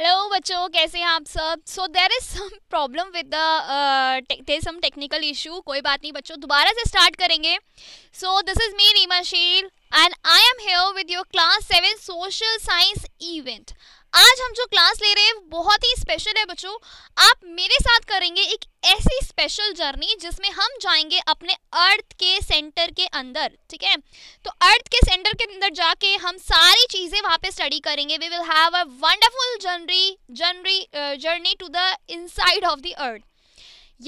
Hello बच्चों कैसे हैं आप सब so there is some problem with the some technical issue कोई बात नहीं बच्चों दोबारा से स्टार्ट करेंगे so this is me Reema Sheel and I am here with your class seven social science event आज हम जो क्लास ले रहे हैं बहुत ही स्पेशल है बच्चों आप मेरे साथ करेंगे एक स्पेशल जर्नी जिसमें हम जाएंगे अपने अर्थ के सेंटर के अंदर ठीक है तो अर्थ के सेंटर के अंदर जाके हम सारी चीज़ें वहां पे स्टडी करेंगे we will have a wonderful journey journey journey to the inside of the earth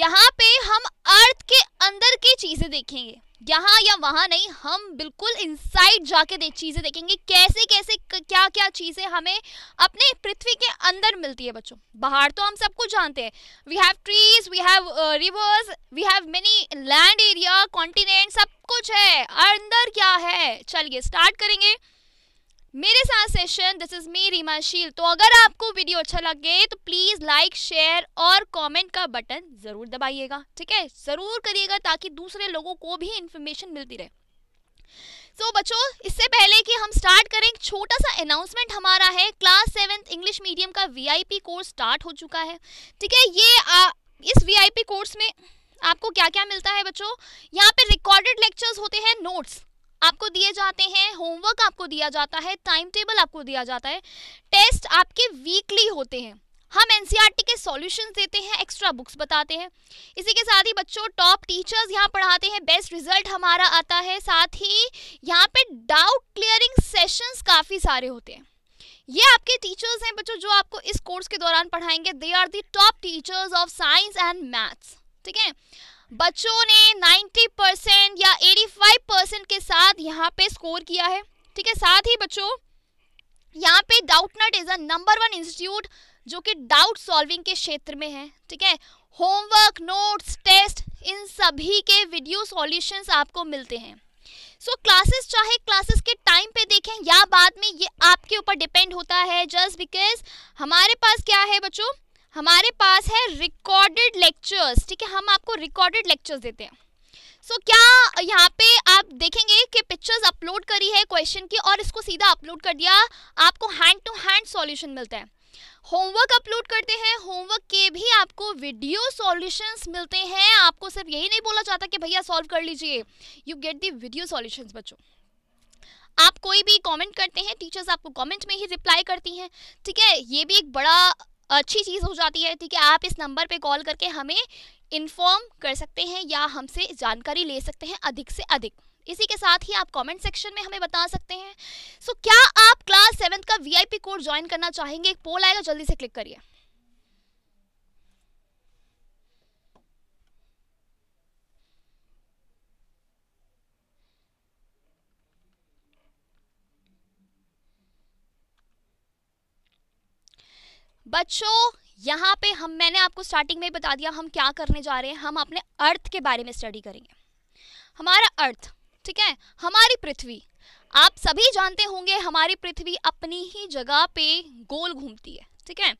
यहाँ पे हम अर्थ के अंदर की चीज़ें देखेंगे यहाँ या वहाँ नहीं हम बिल्कुल इनसाइड जाके दे चीज़ें देखेंगे कैसे कैसे क्या क्या चीज़ें हमें अपने पृथ्वी के अंदर मिलती है बच्चों बाहर तो हम सब कुछ जानते हैं we have trees we have rivers we have many land area continent सब कुछ है अंदर क्या है चलिए स्टार्ट करेंगे मेरे साथ session this is me Reema Sheel तो अगर आपको वीडियो अच्छा लगे तो प्लीज़ लाइक शेयर और कमेंट का बटन ज़रूर दबाइएगा ठीक है ज़रूर करिएगा ताकि दूसरे लोगों को भी इन्फॉर्मेशन मिलती रहे सो so, बच्चों इससे पहले कि हम स्टार्ट करें छोटा सा अनाउंसमेंट हमारा है क्लास सेवेंथ इंग्लिश मीडियम का वीआईपी कोर्स स्टार्ट हो चुका है ठीक है ये आ, इस वीआईपी कोर्स में आपको क्या क्या मिलता है बच्चों यहाँ पे रिकॉर्डेड लेक्चर्स होते हैं नोट्स आपको दिए जाते हैं होमवर्क आपको दिया जाता है टाइम टेबल आपको दिया जाता है टेस्ट आपके वीकली होते हैं हम एन e के सॉल्यूशंस देते हैं एक्स्ट्रा बुक्स बताते हैं इसी के साथ ही बच्चों टॉप टीचर्स यहाँ पढ़ाते हैं बेस्ट रिजल्ट हमारा आता है साथ ही यहाँ पे डाउट क्लियरिंग सेशंस काफ़ी सारे होते हैं ये आपके टीचर्स हैं बच्चों जो आपको इस कोर्स के दौरान पढ़ाएंगे they are the top teachers of science and maths ठीक है बच्चों ने 90 परसेंट या 85 परसेंट के साथ यहाँ पे स्कोर किया है ठीक है साथ ही बच्चों यहाँ पे Doubtnut is a number one institute जो कि डाउट सॉल्विंग के क्षेत्र में है ठीक है होमवर्क नोट्स टेस्ट इन सभी के वीडियो सॉल्यूशंस आपको मिलते हैं सो so, क्लासेस चाहे क्लासेस के टाइम पे देखें या बाद में ये आपके ऊपर डिपेंड होता है जस्ट बिकॉज हमारे पास क्या है बच्चों हमारे पास है रिकॉर्डेड लेक्चर्स ठीक है हम आपको रिकॉर्डेड लेक्चर्स देते हैं सो so, क्या यहाँ पे आप देखेंगे कि पिक्चर्स अपलोड करी है क्वेश्चन की और इसको सीधा अपलोड कर दिया आपको हैंड टू हैंड सॉल्यूशन मिलता है होमवर्क अपलोड करते हैं होमवर्क के भी आपको वीडियो सॉल्यूशंस मिलते हैं आपको सिर्फ यही नहीं बोला जाता कि भैया सॉल्व कर लीजिए you get the video solutions बच्चों आप कोई भी कमेंट करते हैं टीचर्स आपको कमेंट में ही रिप्लाई करती हैं ठीक है ये भी एक बड़ा अच्छी चीज़ हो जाती है ठीक है आप इस नंबर पे कॉल करके हमें इन्फॉर्म कर सकते हैं या हमसे जानकारी ले सकते हैं अधिक से अधिक इसी के साथ ही आप कमेंट सेक्शन में हमें बता सकते हैं सो so, क्या आप क्लास सेवन्थ का वीआईपी कोर्स ज्वाइन करना चाहेंगे एक पोल आएगा जल्दी से क्लिक करिए बच्चों यहाँ पे हम मैंने आपको स्टार्टिंग में ही बता दिया हम क्या करने जा रहे हैं हम अपने अर्थ के बारे में स्टडी करेंगे हमारा अर्थ ठीक है हमारी पृथ्वी आप सभी जानते होंगे हमारी पृथ्वी अपनी ही जगह पे गोल घूमती है ठीक है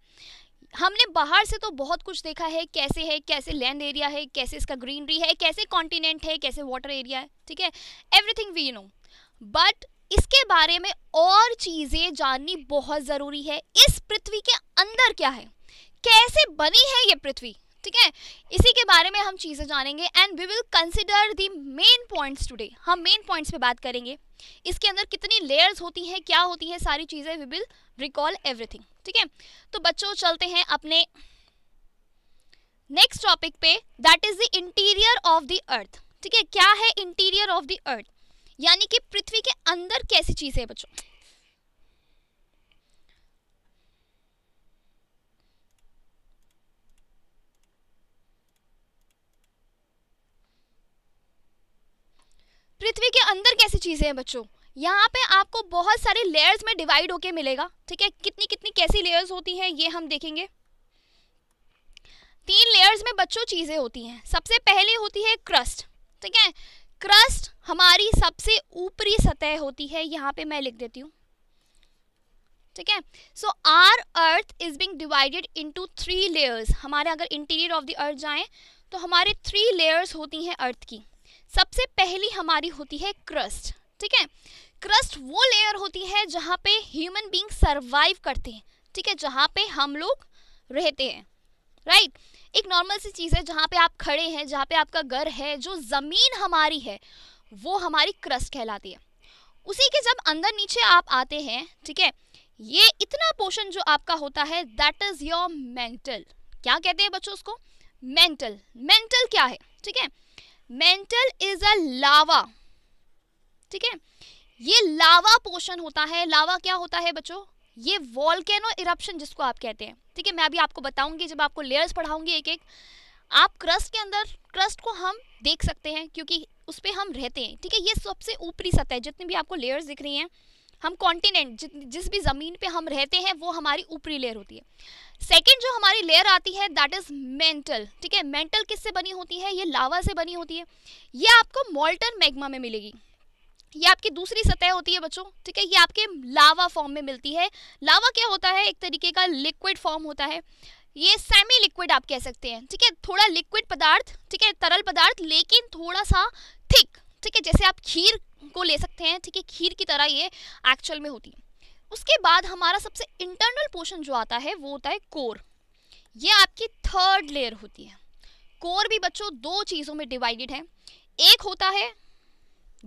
हमने बाहर से तो बहुत कुछ देखा है कैसे है कैसे लैंड एरिया है कैसे इसका ग्रीनरी है कैसे कॉन्टिनेंट है कैसे वाटर एरिया है ठीक है एवरीथिंग वी नो बट इसके बारे में और चीजें जाननी बहुत जरूरी है इस पृथ्वी के अंदर क्या है कैसे बनी है ये पृथ्वी ठीक है इसी के बारे में हम चीज़ें जानेंगे and we will consider the main points today हम मेन पॉइंट्स पे बात करेंगे इसके अंदर कितनी लेयर्स होती हैं क्या होती हैं सारी चीज़ें वी विल रिकॉल एवरीथिंग ठीक है तो बच्चों चलते हैं अपने नेक्स्ट टॉपिक पे that is the interior of the earth ठीक है क्या है इंटीरियर ऑफ द अर्थ यानी कि पृथ्वी के अंदर कैसी चीज है बच्चों पृथ्वी के अंदर कैसी चीजें हैं बच्चों यहाँ पे आपको बहुत सारे लेयर्स में डिवाइड होके मिलेगा ठीक है कितनी कितनी कैसी लेयर्स होती हैं ये हम देखेंगे तीन लेयर्स में बच्चों चीज़ें होती हैं सबसे पहले होती है क्रस्ट ठीक है क्रस्ट हमारी सबसे ऊपरी सतह होती है यहाँ पे मैं लिख देती हूँ ठीक है so our earth is being divided into three layers हमारे अगर इंटीरियर ऑफ द अर्थ जाएं तो हमारे थ्री लेयर्स होती हैं अर्थ की सबसे पहली हमारी होती है क्रस्ट ठीक है क्रस्ट वो लेयर होती है जहाँ पे ह्यूमन बींग सर्वाइव करते हैं ठीक है जहाँ पे हम लोग रहते हैं राइट right? एक नॉर्मल सी चीज़ है जहाँ पे आप खड़े हैं जहाँ पे आपका घर है जो ज़मीन हमारी है वो हमारी क्रस्ट कहलाती है उसी के जब अंदर नीचे आप आते हैं ठीक है ये इतना पोर्शन जो आपका होता है दैट इज़ योर मेंटल क्या कहते हैं बच्चों उसको मेंटल मेंटल क्या है ठीक है मेंटल इज अ लावा ठीक है ये लावा पोर्शन होता है लावा क्या होता है बच्चों ये वॉलकैनो इरप्शन जिसको आप कहते हैं ठीक है मैं अभी आपको बताऊंगी जब आपको लेयर्स पढ़ाऊंगी एक एक आप क्रस्ट के अंदर क्रस्ट को हम देख सकते हैं क्योंकि उस पर हम रहते हैं ठीक है ये सबसे ऊपरी सतह है जितनी भी आपको लेयर्स दिख रही हैं हम कॉन्टिनेंट जिस भी ज़मीन पे हम रहते हैं वो हमारी ऊपरी लेयर होती है सेकंड जो हमारी लेयर आती है दैट इज़ मेंटल ठीक है मेंटल किससे बनी होती है ये लावा से बनी होती है ये आपको मॉल्टन मैग्मा में मिलेगी ये आपकी दूसरी सतह होती है बच्चों ठीक है ये आपके लावा फॉर्म में मिलती है लावा क्या होता है एक तरीके का लिक्विड फॉर्म होता है ये सेमी लिक्विड आप कह सकते हैं ठीक है थोड़ा लिक्विड पदार्थ ठीक है तरल पदार्थ लेकिन थोड़ा सा थिक ठीक है जैसे आप खीर को ले सकते हैं ठीक है खीर की तरह ये एक्चुअल में होती है उसके बाद हमारा सबसे इंटरनल पोर्शन जो आता है वो होता है कोर ये आपकी थर्ड लेयर होती है कोर भी बच्चों दो चीज़ों में डिवाइडेड है एक होता है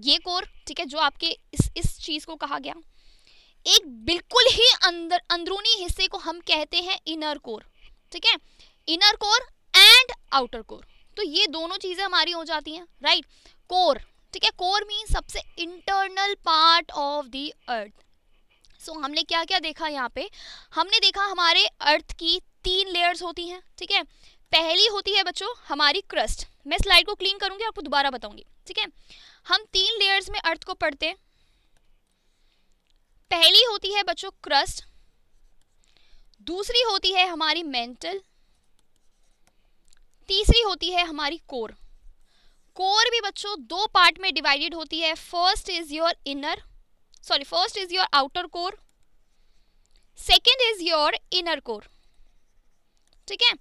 ये कोर ठीक है जो आपके इस इस चीज़ को कहा गया एक बिल्कुल ही अंदर अंदरूनी हिस्से को हम कहते हैं इनर कोर ठीक है inner core and outer core तो ये दोनों चीज़ें हमारी हो जाती हैं राइट कोर ठीक है कोर मीन सबसे internal part of the earth so हमने क्या क्या देखा यहाँ पे हमने देखा हमारे अर्थ की तीन लेयर्स होती हैं ठीक है पहली होती है बच्चों हमारी क्रस्ट मैं स्लाइड को क्लीन करूंगी आपको दोबारा बताऊंगी ठीक है हम तीन लेयर्स में अर्थ को पढ़ते पहली होती है बच्चों क्रस्ट दूसरी होती है हमारी मेंटल तीसरी होती है हमारी कोर कोर भी बच्चों दो पार्ट में डिवाइडेड होती है first is your inner sorry first is your outer core second is your inner core ठीक है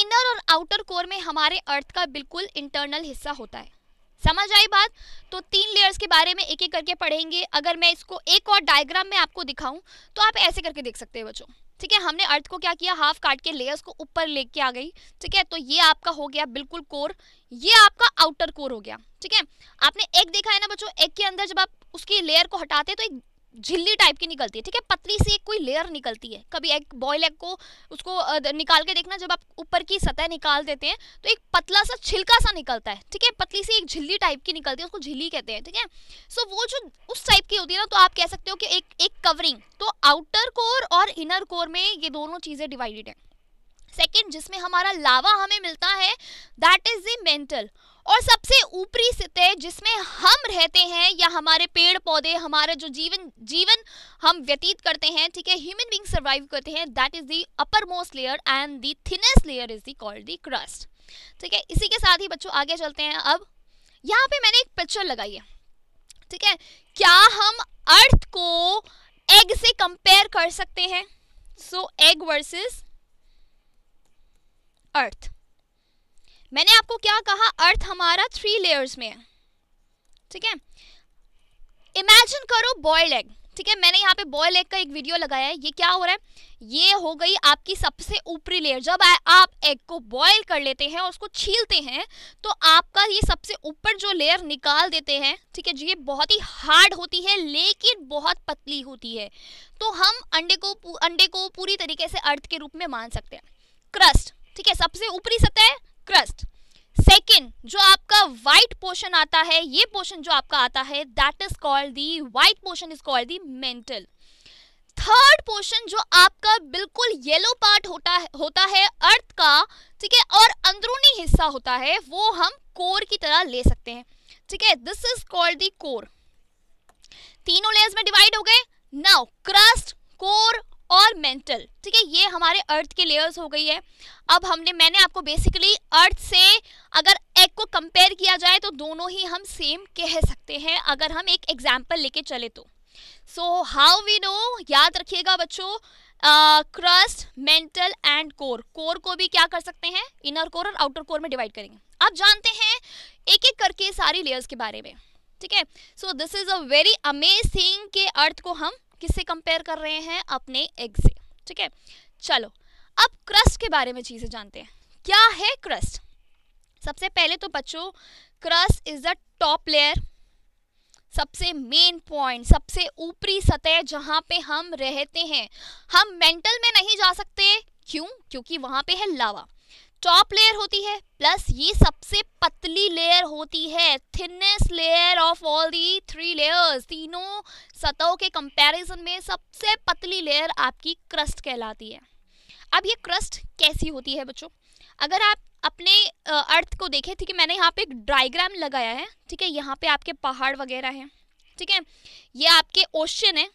इनर और आउटर कोर में हमारे अर्थ का बिल्कुल इंटरनल हिस्सा होता है समझ आई बात तो तीन लेयर्स के बारे में एक एक करके पढ़ेंगे अगर मैं इसको एक और डायग्राम में आपको दिखाऊं तो आप ऐसे करके देख सकते हैं बच्चों ठीक है हमने अर्थ को क्या किया हाफ काट के लेयर्स को ऊपर लेके आ गई ठीक है तो ये आपका हो गया बिल्कुल कोर ये आपका आउटर कोर हो गया ठीक है आपने एक देखा है ना बच्चों एक के अंदर जब आप उसकी लेयर को हटाते तो एक झिल्ली टाइप की निकलती है ठीक है पतली सी एक कोई लेयर निकलती है कभी एग बॉयल एग को उसको निकाल के देखना जब आप ऊपर की सतह निकाल देते हैं तो एक पतला सा छिलका सा निकलता है ठीक है पतली सी एक झिल्ली टाइप की निकलती है उसको झिल्ली कहते हैं ठीक है सो so, वो जो उस टाइप की होती है ना तो आप कह सकते हो कि एक एक कवरिंग तो आउटर कोर और इनर कोर में ये दोनों चीज़ें डिवाइडेड है सेकेंड जिसमें हमारा लावा हमें मिलता है दैट इज़ द मेंटल और सबसे ऊपरी सतह जिसमें हम रहते हैं या हमारे पेड़ पौधे हमारा जो जीवन जीवन हम व्यतीत करते हैं ठीक है ह्यूमन बींग सर्वाइव करते हैं that is the upper most layer and the thinnest layer is the called the crust ठीक है इसी के साथ ही बच्चों आगे चलते हैं अब यहाँ पे मैंने एक पिक्चर लगाई है ठीक है क्या हम अर्थ को एग से कंपेयर कर सकते हैं सो एग वर्सेस अर्थ मैंने आपको क्या कहा अर्थ हमारा थ्री लेयर्स में है ठीक है इमेजिन करो बॉयल एग ठीक है मैंने यहाँ पे बॉयल एग का एक वीडियो लगाया है ये क्या हो रहा है ये हो गई आपकी सबसे ऊपरी लेयर जब आ, आप एग को बॉयल कर लेते हैं और उसको छीलते हैं तो आपका ये सबसे ऊपर जो लेयर निकाल देते हैं ठीक है जी ये बहुत ही हार्ड होती है लेकिन बहुत पतली होती है तो हम अंडे को अंडे को पूरी तरीके से अर्थ के रूप में मान सकते हैं क्रस्ट ठीक है सबसे ऊपरी सतह क्रस्ट सेकेंड जो आपका व्हाइट पोर्शन आता है ये पोर्शन जो आपका आता है that is called the white portion is called the mantle third portion जो आपका बिल्कुल येलो पार्ट होता है होता है अर्थ का ठीक है और अंदरूनी हिस्सा होता है वो हम कोर की तरह ले सकते हैं ठीक है this is called the core तीनों लेयर्स में डिवाइड हो गए नाउ क्रस्ट कोर और मेंटल ठीक है ये हमारे अर्थ के लेयर्स हो गई है अब हमने मैंने आपको बेसिकली अर्थ से अगर एग को कंपेयर किया जाए तो दोनों ही हम सेम कह सकते हैं अगर हम एक एग्जाम्पल लेके चले तो सो हाउ वी नो याद रखिएगा बच्चों crust mantle and core core को भी क्या कर सकते हैं इनर कोर और आउटर कोर में डिवाइड करेंगे आप जानते हैं एक एक करके सारी लेयर्स के बारे में ठीक है so this is a very amazing के अर्थ को हम किससे कंपेयर कर रहे हैं अपने एग से ठीक है चलो अब क्रस्ट के बारे में चीज़ें जानते हैं क्या है क्रस्ट सबसे पहले तो बच्चों crust is the top layer सबसे मेन पॉइंट सबसे ऊपरी सतह जहाँ पे हम रहते हैं हम मेंटल में नहीं जा सकते क्यों क्योंकि वहाँ पे है लावा टॉप लेयर होती है प्लस ये सबसे पतली लेयर होती है thinness layer of all the three layers तीनों सतहों के कंपैरिजन में सबसे पतली लेयर आपकी क्रस्ट कहलाती है अब ये क्रस्ट कैसी होती है बच्चों अगर आप अपने अर्थ को देखें ठीक है मैंने यहाँ पे एक डायग्राम लगाया है ठीक है यहाँ पे आपके पहाड़ वगैरह हैं ठीक है ये आपके ओशन है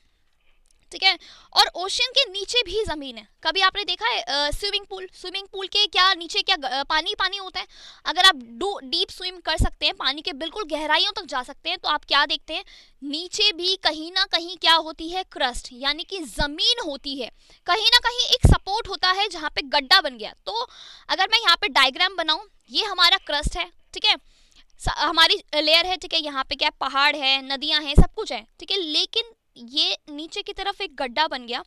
ठीक है और ओशन के नीचे भी ज़मीन है कभी आपने देखा है स्विमिंग पूल स्विमिंग पूल के क्या नीचे क्या पानी पानी होता है अगर आप डू डीप स्विम कर सकते हैं पानी के बिल्कुल गहराइयों तक जा सकते हैं तो आप क्या देखते हैं नीचे भी कहीं ना कहीं क्या होती है क्रस्ट यानी कि ज़मीन होती है कहीं ना कहीं एक सपोर्ट होता है जहाँ पे गड्ढा बन गया तो अगर मैं यहाँ पे डायग्राम बनाऊँ ये हमारा क्रस्ट है ठीक है हमारी लेयर है ठीक है यहाँ पे क्या पहाड़ है नदियाँ हैं सब कुछ है ठीक है लेकिन ये नीचे की तरफ एक गड्ढा बन गया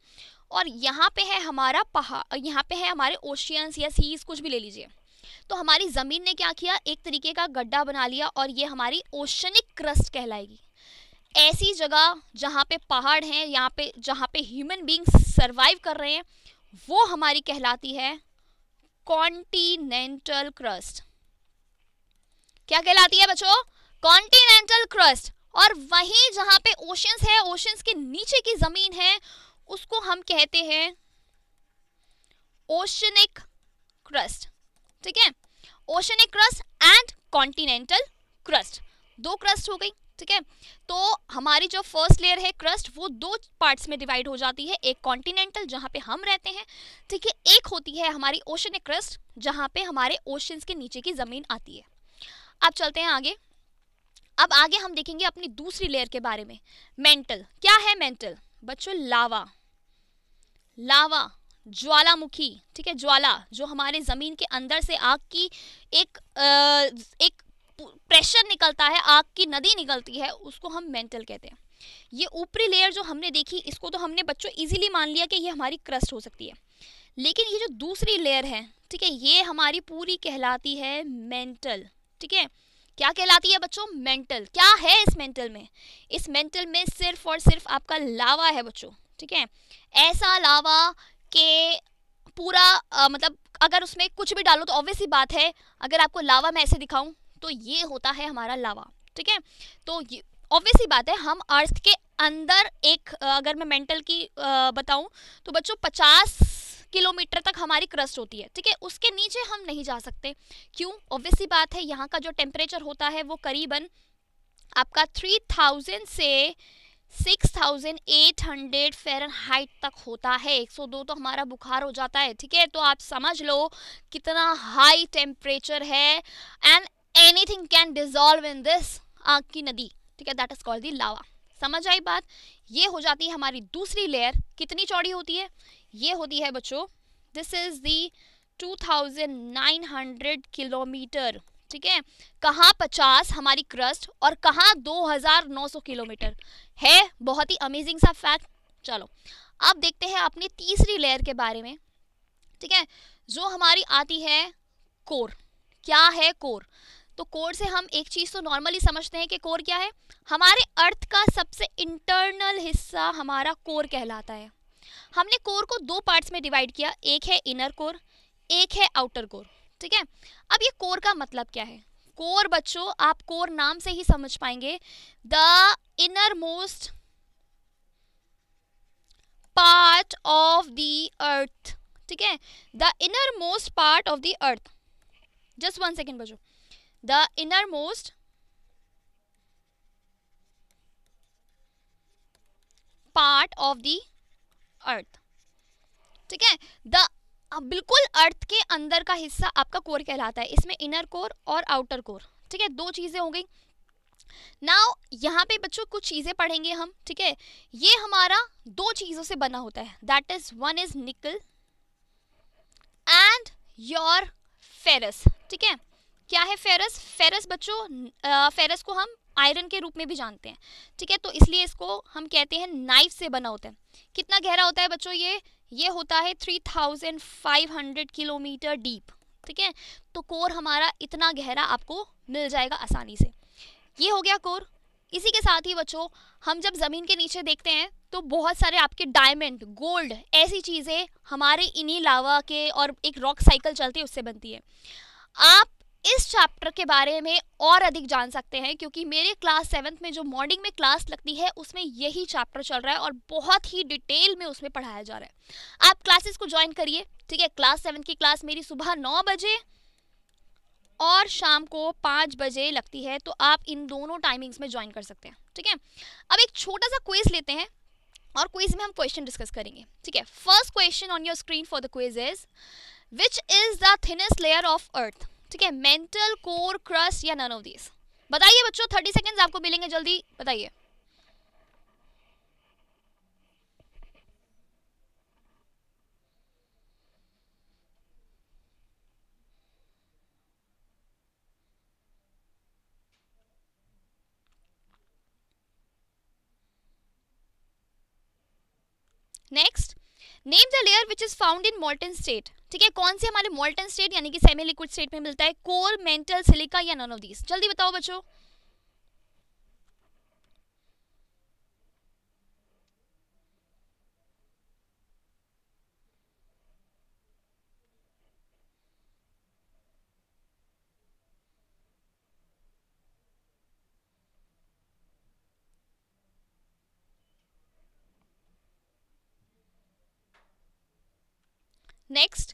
और यहाँ पे है हमारा पहाड़ यहाँ पे है हमारे ओशियंस या सीज कुछ भी ले लीजिए तो हमारी ज़मीन ने क्या किया एक तरीके का गड्ढा बना लिया और ये हमारी ओशनिक क्रस्ट कहलाएगी ऐसी जगह जहाँ पे पहाड़ हैं यहाँ पे जहाँ पे ह्यूमन बींग्स सर्वाइव कर रहे हैं वो हमारी कहलाती है कॉन्टीनेंटल क्रस्ट क्या कहलाती है बच्चों कॉन्टीनेंटल क्रस्ट और वहीं जहाँ पे ओशंस है ओशंस के नीचे की ज़मीन है उसको हम कहते हैं ओशनिक क्रस्ट ठीक है oceanic crust and continental crust दो क्रस्ट हो गई ठीक है तो हमारी जो फर्स्ट लेयर है क्रस्ट वो दो पार्ट्स में डिवाइड हो जाती है एक कॉन्टिनेंटल जहाँ पे हम रहते हैं ठीक है एक होती है हमारी ओशनिक क्रस्ट जहाँ पे हमारे ओशंस के नीचे की ज़मीन आती है अब चलते हैं आगे अब आगे हम देखेंगे अपनी दूसरी लेयर के बारे में मेंटल क्या है मेंटल बच्चों लावा लावा ज्वालामुखी ठीक है ज्वाला जो हमारे ज़मीन के अंदर से आग की एक आ, एक प्रेशर निकलता है आग की नदी निकलती है उसको हम मेंटल कहते हैं ये ऊपरी लेयर जो हमने देखी इसको तो हमने बच्चों इजीली मान लिया कि ये हमारी क्रस्ट हो सकती है लेकिन ये जो दूसरी लेयर है ठीक है ये हमारी पूरी कहलाती है मेंटल ठीक है क्या कहलाती है बच्चों मेंटल क्या है इस मेंटल में इस मेंटल में सिर्फ और सिर्फ आपका लावा है बच्चों ठीक है ऐसा लावा के पूरा आ, मतलब अगर उसमें कुछ भी डालो तो ऑब्वियस ही बात है अगर आपको लावा मैं ऐसे दिखाऊं तो ये होता है हमारा लावा ठीक है तो ऑब्वियस ही बात है हम अर्थ के अंदर एक अगर मैं मेंटल की बताऊं तो बच्चों पचास किलोमीटर तक हमारी क्रस्ट होती है ठीक है उसके नीचे हम नहीं जा सकते क्यों ऑब्वियस सी बात है यहाँ का जो टेम्परेचर होता है वो करीबन आपका थ्री थाउजेंड से six thousand eight hundred Fahrenheit तक होता है एक सौ दो तो हमारा बुखार हो जाता है ठीक है तो आप समझ लो कितना हाई टेम्परेचर है and anything can dissolve in this आग की नदी ठीक है that is called the lava समझ आई बात ये हो जाती है हमारी दूसरी लेयर कितनी चौड़ी होती है ये होती है बच्चों दिस इज दी 2900 किलोमीटर ठीक है कहाँ 50 हमारी क्रस्ट और कहाँ 2900 किलोमीटर है बहुत ही अमेजिंग सा फैक्ट चलो अब देखते हैं अपनी तीसरी लेयर के बारे में ठीक है जो हमारी आती है कोर क्या है कोर तो कोर से हम एक चीज़ तो नॉर्मली समझते हैं कि कोर क्या है हमारे अर्थ का सबसे इंटरनल हिस्सा हमारा कोर कहलाता है हमने कोर को दो पार्ट्स में डिवाइड किया एक है इनर कोर एक है आउटर कोर ठीक है अब ये कोर का मतलब क्या है कोर बच्चों आप कोर नाम से ही समझ पाएंगे the inner most part of the earth ठीक है the inner most part of the earth just one second बच्चों the innermost part of the earth ठीक है द बिल्कुल अर्थ के अंदर का हिस्सा आपका कोर कहलाता है इसमें इनर कोर और आउटर कोर ठीक है दो चीज़ें हो गई नाउ यहाँ पे बच्चों कुछ चीज़ें पढ़ेंगे हम ठीक है ये हमारा दो चीज़ों से बना होता है that is one is nickel and your ferrous ठीक है क्या है फेरस फेरस बच्चों फेरस को हम आयरन के रूप में भी जानते हैं ठीक है तो इसलिए इसको हम कहते हैं नाइफ से बना होता है कितना गहरा होता है बच्चों ये ये होता है 3500 किलोमीटर डीप ठीक है तो कोर हमारा इतना गहरा आपको मिल जाएगा आसानी से ये हो गया कोर इसी के साथ ही बच्चों हम जब ज़मीन के नीचे देखते हैं तो बहुत सारे आपके डायमंड गोल्ड ऐसी चीज़ें हमारे इन्हीं लावा के और एक रॉक साइकिल चलती है उससे बनती है आप इस चैप्टर के बारे में और अधिक जान सकते हैं क्योंकि मेरे क्लास सेवन्थ में जो मॉर्निंग में क्लास लगती है उसमें यही चैप्टर चल रहा है और बहुत ही डिटेल में उसमें पढ़ाया जा रहा है आप क्लासेस को ज्वाइन करिए ठीक है क्लास सेवन की क्लास मेरी सुबह नौ बजे और शाम को पाँच बजे लगती है तो आप इन दोनों टाइमिंग्स में ज्वाइन कर सकते हैं ठीक है अब एक छोटा सा क्विज लेते हैं और क्विज में हम क्वेश्चन डिस्कस करेंगे ठीक है first question on your screen for the quiz is which is the thinnest layer of earth ठीक है मेंटल कोर क्रस्ट या नन ऑफ दिस बताइए बच्चों थर्टी सेकेंड आपको मिलेंगे जल्दी बताइए next name the layer which is found in molten state ठीक है कौन से हमारे मोल्टन स्टेट यानी कि सेमी लिक्विड स्टेट में मिलता है कोल मेंटल सिलिका या नन ऑफ दीज जल्दी बताओ बच्चों नेक्स्ट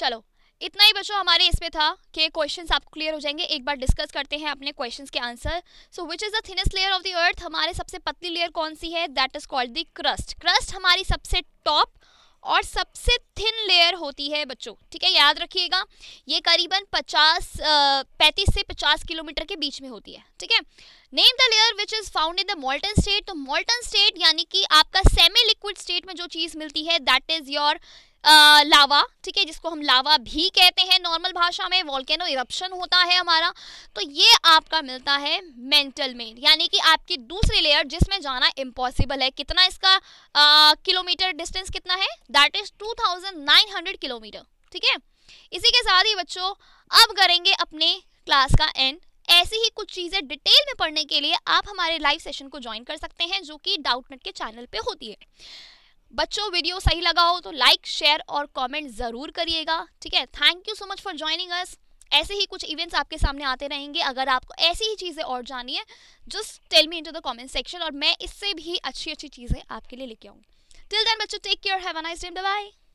चलो इतना ही बच्चों हमारे इसमें था कि क्वेश्चंस आपको क्लियर हो जाएंगे एक बार डिस्कस करते हैं अपने क्वेश्चंस के answer so which is the thinnest layer of the earth हमारे सबसे पतली लेयर कौन सी है that is called the crust crust हमारी सबसे टॉप और सबसे थिन लेयर होती है बच्चों ठीक है याद रखिएगा ये करीबन 50 35 से 50 किलोमीटर के बीच में होती है ठीक है name the layer which is found in the molten state तो मोल्टन स्टेट यानी कि आपका सेमी लिक्विड स्टेट में जो चीज़ मिलती है दैट इज़ योर लावा ठीक है जिसको हम लावा भी कहते हैं नॉर्मल भाषा में वॉल्केनो इरप्शन होता है हमारा तो ये आपका मिलता है मेंटल मेन यानी कि आपकी दूसरी लेयर जिसमें जाना इम्पॉसिबल है कितना इसका किलोमीटर डिस्टेंस कितना है दैट इज 2900 किलोमीटर ठीक है इसी के साथ ही बच्चों अब करेंगे अपने क्लास का एंड ऐसी ही कुछ चीज़ें डिटेल में पढ़ने के लिए आप हमारे लाइव सेशन को ज्वाइन कर सकते हैं जो कि डाउटनेट के चैनल पर होती है बच्चों वीडियो सही लगा हो तो लाइक शेयर और कमेंट ज़रूर करिएगा ठीक है thank you so much for joining us ऐसे ही कुछ इवेंट्स आपके सामने आते रहेंगे अगर आपको ऐसी ही चीज़ें और जानी है just tell me into the comment section और मैं इससे भी अच्छी अच्छी चीज़ें आपके लिए लेके आऊँगी टिल देन बच्चों take care have a nice day bye